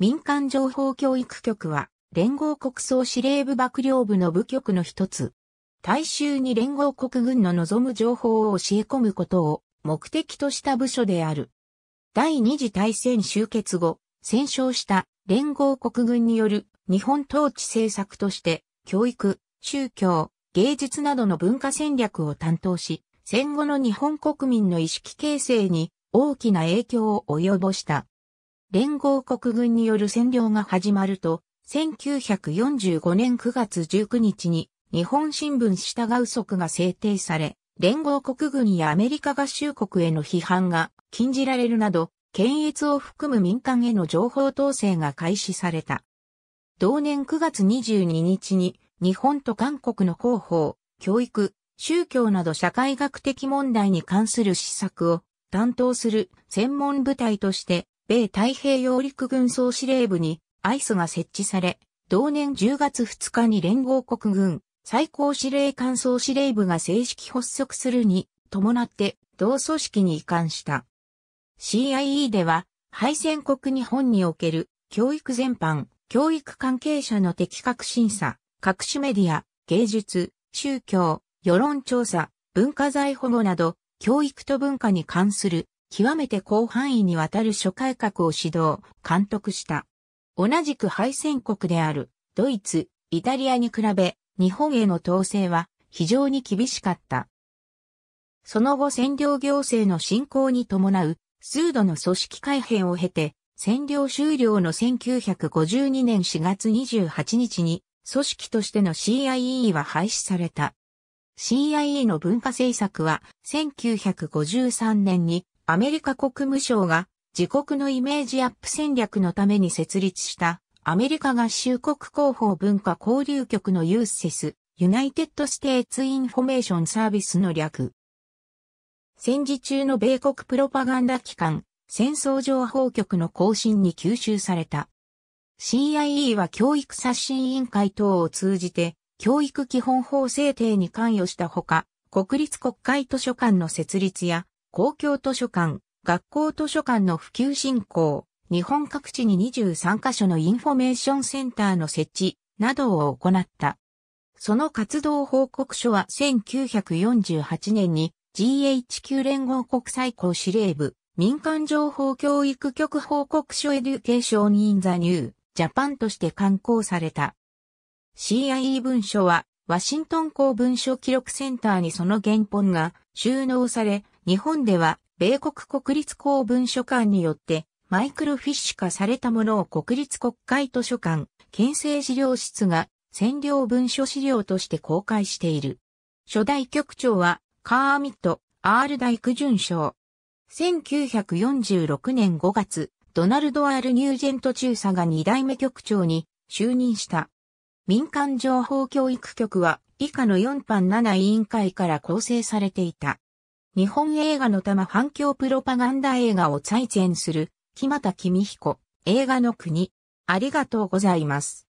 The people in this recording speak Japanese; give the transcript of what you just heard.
民間情報教育局は、連合国総司令部幕僚部の部局の一つ。大衆に連合国軍の望む情報を教え込むことを目的とした部署である。第二次大戦終結後、戦勝した連合国軍による日本統治政策として教育、宗教、芸術などの文化戦略を担当し、戦後の日本国民の意識形成に大きな影響を及ぼした。連合国軍による占領が始まると、1945年9月19日に日本新聞従う則が制定され、連合国軍やアメリカ合衆国への批判が禁じられるなど、検閲を含む民間への情報統制が開始された。同年9月22日に日本と韓国の広報、教育、宗教など社会学的問題に関する施策を担当する専門部隊として米太平洋陸軍総司令部にアイスが設置され、同年10月2日に連合国軍最高司令官総司令部が正式発足するに伴って同組織に移管した。CIE では敗戦国日本における教育全般、教育関係者の的確審査、各種メディア、芸術、宗教、世論調査、文化財保護など、教育と文化に関する極めて広範囲にわたる諸改革を指導、監督した。同じく敗戦国であるドイツ、イタリアに比べ日本への統制は非常に厳しかった。その後占領行政の振興に伴う数度の組織改変を経て占領終了の1952年4月28日に組織としての CIE は廃止された。CIE の文化政策は1953年にアメリカ国務省が自国のイメージアップ戦略のために設立したアメリカ合衆国広報文化交流局のユーセス、ユナイテッドステーツインフォメーションサービスの略。戦時中の米国プロパガンダ機関、戦争情報局の更新に吸収された。CIE は教育刷新委員会等を通じて、教育基本法制定に関与したほか、国立国会図書館の設立や、公共図書館、学校図書館の普及振興、日本各地に23カ所のインフォメーションセンターの設置などを行った。その活動報告書は1948年に GHQ 連合国際校司令部民間情報教育局報告書エデュケーションインザニュージャパンとして刊行された。CIE 文書はワシントン公文書記録センターにその原本が収納され日本では米国国立公文書館によってマイクロフィッシュ化されたものを国立国会図書館、県政資料室が占領文書資料として公開している。初代局長はカーミット・アールダ大工准将。1946年5月、ドナルド・アール・ニュージェント中佐が2代目局長に就任した。民間情報教育局は以下の4班7委員会から構成されていた。日本映画の玉反響プロパガンダ映画を再現する、木又公彦、映画の国。ありがとうございます。